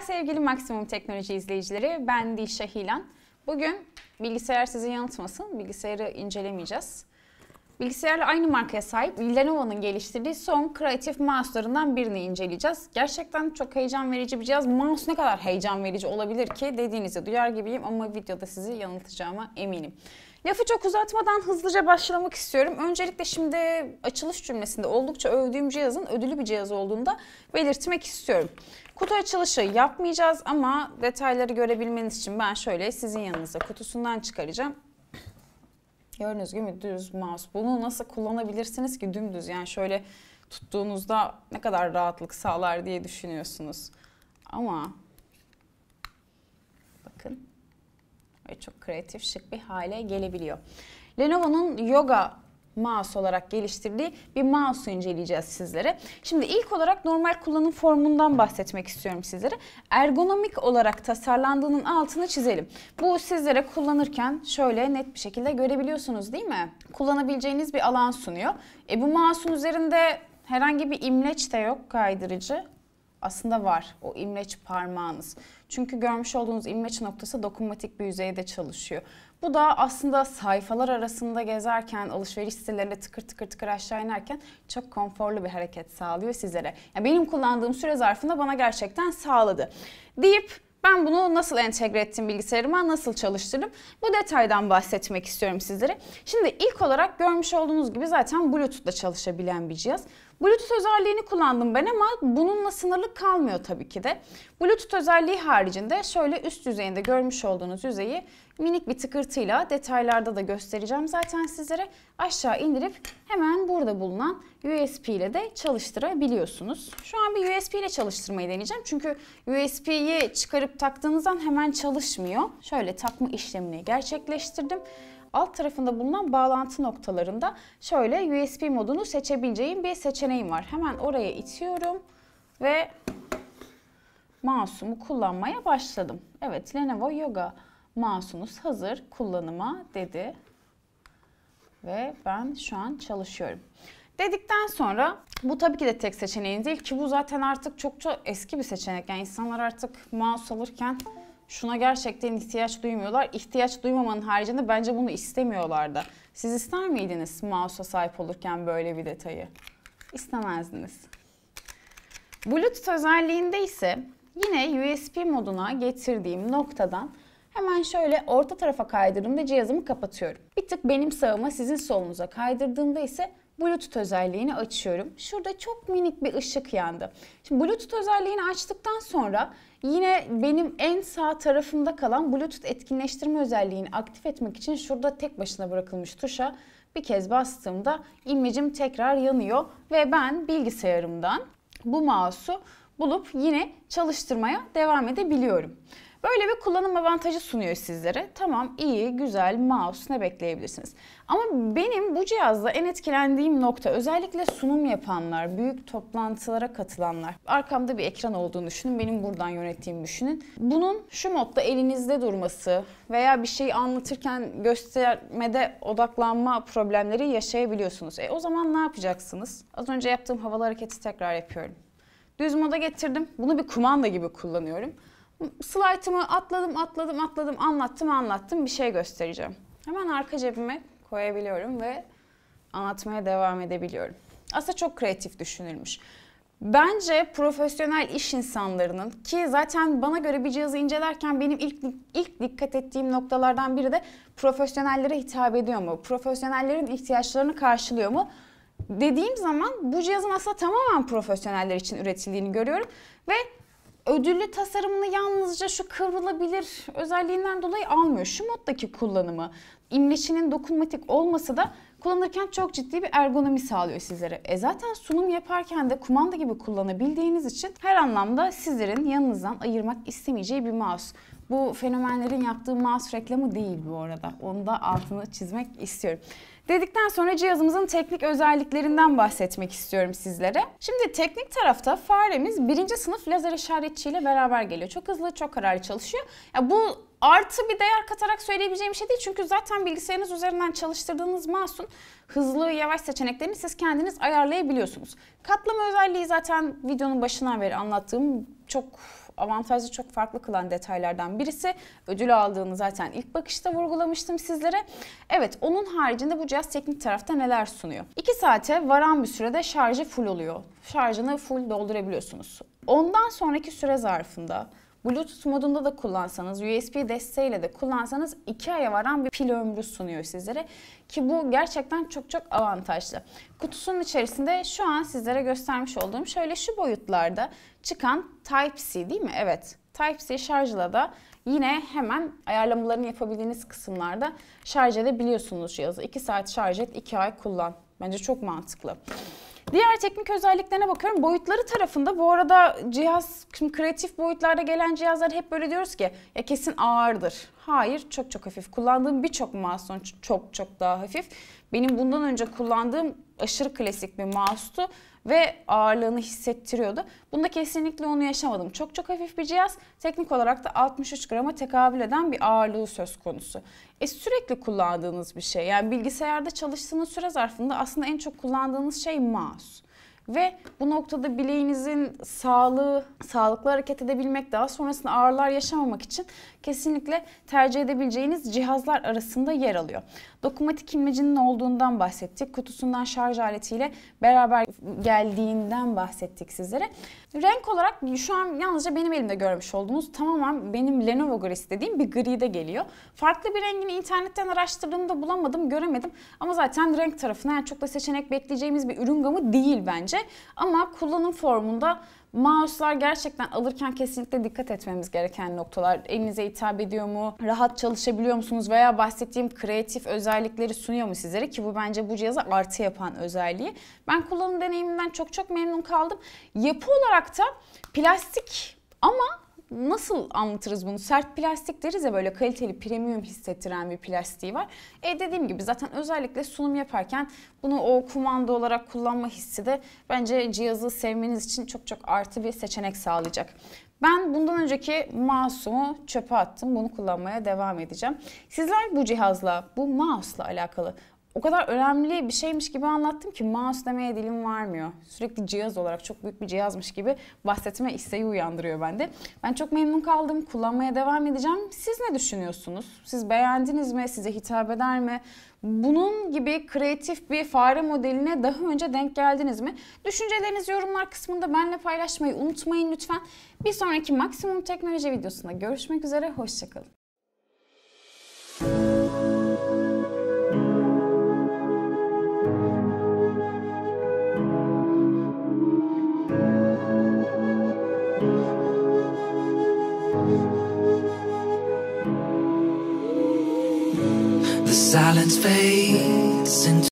Merhabalar sevgili Maksimum Teknoloji izleyicileri. Ben Dilşah Hilan. Bugün bilgisayar sizi yanıltmasın, bilgisayarı incelemeyeceğiz. Bilgisayarla aynı markaya sahip Lenovo'nun geliştirdiği son kreatif mouse'larından birini inceleyeceğiz. Gerçekten çok heyecan verici bir cihaz. Mouse ne kadar heyecan verici olabilir ki dediğinizi duyar gibiyim ama videoda sizi yanıltacağıma eminim. Lafı çok uzatmadan hızlıca başlamak istiyorum. Öncelikle şimdi açılış cümlesinde oldukça övdüğüm cihazın ödülü bir cihaz olduğunda belirtmek istiyorum. Kutu açılışı yapmayacağız ama detayları görebilmeniz için ben şöyle sizin yanınıza kutusundan çıkaracağım. Gördüğünüz gibi düz mouse. Bunu nasıl kullanabilirsiniz ki dümdüz? Yani şöyle tuttuğunuzda ne kadar rahatlık sağlar diye düşünüyorsunuz. Ama bakın Böyle çok kreatif şık bir hale gelebiliyor. Lenovo'nun yoga mouse olarak geliştirdiği bir mouse inceleyeceğiz sizlere. Şimdi ilk olarak normal kullanım formundan bahsetmek istiyorum sizlere. Ergonomik olarak tasarlandığının altını çizelim. Bu sizlere kullanırken şöyle net bir şekilde görebiliyorsunuz değil mi? Kullanabileceğiniz bir alan sunuyor. E bu mouse'un üzerinde herhangi bir imleç de yok kaydırıcı aslında var o imleç parmağınız. Çünkü görmüş olduğunuz imleç noktası dokunmatik bir yüzeyde çalışıyor. Bu da aslında sayfalar arasında gezerken, alışveriş sitelerinde tıkır tıkır tıkır aşağı inerken çok konforlu bir hareket sağlıyor sizlere. Yani benim kullandığım süre zarfında bana gerçekten sağladı. Deyip ben bunu nasıl entegre ettim bilgisayarıma, nasıl çalıştırdım? Bu detaydan bahsetmek istiyorum sizlere. Şimdi ilk olarak görmüş olduğunuz gibi zaten Bluetooth'la çalışabilen bir cihaz. Bluetooth özelliğini kullandım ben ama bununla sınırlı kalmıyor tabii ki de. Bluetooth özelliği haricinde şöyle üst düzeyinde görmüş olduğunuz yüzeyi minik bir tıkırtıyla detaylarda da göstereceğim zaten sizlere. Aşağı indirip hemen burada bulunan USB ile de çalıştırabiliyorsunuz. Şu an bir USB ile çalıştırmayı deneyeceğim. Çünkü USB'yi çıkarıp taktığınızdan hemen çalışmıyor. Şöyle takma işlemini gerçekleştirdim alt tarafında bulunan bağlantı noktalarında şöyle USB modunu seçebileceğim bir seçeneğim var. Hemen oraya itiyorum ve mouse'umu kullanmaya başladım. Evet Lenovo Yoga mouse'unuz hazır kullanıma dedi. Ve ben şu an çalışıyorum. Dedikten sonra bu tabii ki de tek seçeneğin değil ki bu zaten artık çok çok eski bir seçenek. Yani insanlar artık mouse alırken şuna gerçekten ihtiyaç duymuyorlar. İhtiyaç duymamanın haricinde bence bunu istemiyorlar da. Siz ister miydiniz mouse'a sahip olurken böyle bir detayı? İstemezdiniz. Bluetooth özelliğinde ise yine USB moduna getirdiğim noktadan hemen şöyle orta tarafa kaydırdığımda cihazımı kapatıyorum. Bir tık benim sağıma sizin solunuza kaydırdığımda ise Bluetooth özelliğini açıyorum. Şurada çok minik bir ışık yandı. Şimdi Bluetooth özelliğini açtıktan sonra Yine benim en sağ tarafımda kalan Bluetooth etkinleştirme özelliğini aktif etmek için şurada tek başına bırakılmış tuşa bir kez bastığımda imlecim tekrar yanıyor ve ben bilgisayarımdan bu mouse'u bulup yine çalıştırmaya devam edebiliyorum. Böyle bir kullanım avantajı sunuyor sizlere. Tamam iyi, güzel, mouse ne bekleyebilirsiniz. Ama benim bu cihazla en etkilendiğim nokta özellikle sunum yapanlar, büyük toplantılara katılanlar. Arkamda bir ekran olduğunu düşünün, benim buradan yönettiğimi düşünün. Bunun şu modda elinizde durması veya bir şey anlatırken göstermede odaklanma problemleri yaşayabiliyorsunuz. E o zaman ne yapacaksınız? Az önce yaptığım havalı hareketi tekrar yapıyorum. Düz moda getirdim. Bunu bir kumanda gibi kullanıyorum. Slaytımı atladım atladım atladım anlattım anlattım bir şey göstereceğim. Hemen arka cebime koyabiliyorum ve anlatmaya devam edebiliyorum. Aslında çok kreatif düşünülmüş. Bence profesyonel iş insanlarının ki zaten bana göre bir cihazı incelerken benim ilk ilk dikkat ettiğim noktalardan biri de profesyonellere hitap ediyor mu? Profesyonellerin ihtiyaçlarını karşılıyor mu? Dediğim zaman bu cihazın aslında tamamen profesyoneller için üretildiğini görüyorum ve ödüllü tasarımını yalnızca şu kıvrılabilir özelliğinden dolayı almıyor. Şu moddaki kullanımı, imleçinin dokunmatik olması da kullanırken çok ciddi bir ergonomi sağlıyor sizlere. E zaten sunum yaparken de kumanda gibi kullanabildiğiniz için her anlamda sizlerin yanınızdan ayırmak istemeyeceği bir mouse. Bu fenomenlerin yaptığı mouse reklamı değil bu arada. Onu da altını çizmek istiyorum. Dedikten sonra cihazımızın teknik özelliklerinden bahsetmek istiyorum sizlere. Şimdi teknik tarafta faremiz birinci sınıf lazer işaretçiyle beraber geliyor. Çok hızlı, çok kararlı çalışıyor. Ya bu artı bir değer katarak söyleyebileceğim şey değil. Çünkü zaten bilgisayarınız üzerinden çalıştırdığınız mouse'un hızlı yavaş seçeneklerini siz kendiniz ayarlayabiliyorsunuz. Katlama özelliği zaten videonun başından beri anlattığım çok avantajlı çok farklı kılan detaylardan birisi. Ödül aldığını zaten ilk bakışta vurgulamıştım sizlere. Evet onun haricinde bu cihaz teknik tarafta neler sunuyor? 2 saate varan bir sürede şarjı full oluyor. Şarjını full doldurabiliyorsunuz. Ondan sonraki süre zarfında Bluetooth modunda da kullansanız, USB desteğiyle de kullansanız 2 aya varan bir pil ömrü sunuyor sizlere. Ki bu gerçekten çok çok avantajlı. Kutusunun içerisinde şu an sizlere göstermiş olduğum şöyle şu boyutlarda çıkan Type-C değil mi? Evet. Type-C şarjla da yine hemen ayarlamalarını yapabildiğiniz kısımlarda şarj edebiliyorsunuz cihazı. 2 saat şarj et, 2 ay kullan. Bence çok mantıklı. Diğer teknik özelliklerine bakıyorum. Boyutları tarafında bu arada cihaz, şimdi kreatif boyutlarda gelen cihazlar hep böyle diyoruz ki ya kesin ağırdır. Hayır çok çok hafif. Kullandığım birçok mouse'un çok çok daha hafif. Benim bundan önce kullandığım aşırı klasik bir mouse'tu ve ağırlığını hissettiriyordu. Bunda kesinlikle onu yaşamadım. Çok çok hafif bir cihaz. Teknik olarak da 63 grama tekabül eden bir ağırlığı söz konusu. E sürekli kullandığınız bir şey. Yani bilgisayarda çalıştığınız süre zarfında aslında en çok kullandığınız şey mouse. Ve bu noktada bileğinizin sağlığı, sağlıklı hareket edebilmek daha sonrasında ağrılar yaşamamak için kesinlikle tercih edebileceğiniz cihazlar arasında yer alıyor. Dokumatik imlecinin olduğundan bahsettik. Kutusundan şarj aletiyle beraber geldiğinden bahsettik sizlere. Renk olarak şu an yalnızca benim elimde görmüş olduğunuz tamamen benim Lenovo grisi dediğim bir gride geliyor. Farklı bir rengini internetten araştırdığımda bulamadım, göremedim. Ama zaten renk tarafına yani çok da seçenek bekleyeceğimiz bir ürün gamı değil bence gelecek. Ama kullanım formunda Mouse'lar gerçekten alırken kesinlikle dikkat etmemiz gereken noktalar. Elinize hitap ediyor mu? Rahat çalışabiliyor musunuz? Veya bahsettiğim kreatif özellikleri sunuyor mu sizlere? Ki bu bence bu cihaza artı yapan özelliği. Ben kullanım deneyimimden çok çok memnun kaldım. Yapı olarak da plastik ama nasıl anlatırız bunu? Sert plastik deriz ya böyle kaliteli premium hissettiren bir plastiği var. E dediğim gibi zaten özellikle sunum yaparken bunu o kumanda olarak kullanma hissi de bence cihazı sevmeniz için çok çok artı bir seçenek sağlayacak. Ben bundan önceki mouse'umu çöpe attım. Bunu kullanmaya devam edeceğim. Sizler bu cihazla, bu mouse'la alakalı o kadar önemli bir şeymiş gibi anlattım ki mouse demeye dilim varmıyor. Sürekli cihaz olarak çok büyük bir cihazmış gibi bahsetme isteği uyandırıyor bende. Ben çok memnun kaldım. Kullanmaya devam edeceğim. Siz ne düşünüyorsunuz? Siz beğendiniz mi? Size hitap eder mi? Bunun gibi kreatif bir fare modeline daha önce denk geldiniz mi? Düşüncelerinizi yorumlar kısmında benimle paylaşmayı unutmayın lütfen. Bir sonraki Maksimum Teknoloji videosunda görüşmek üzere. Hoşçakalın. silence fades into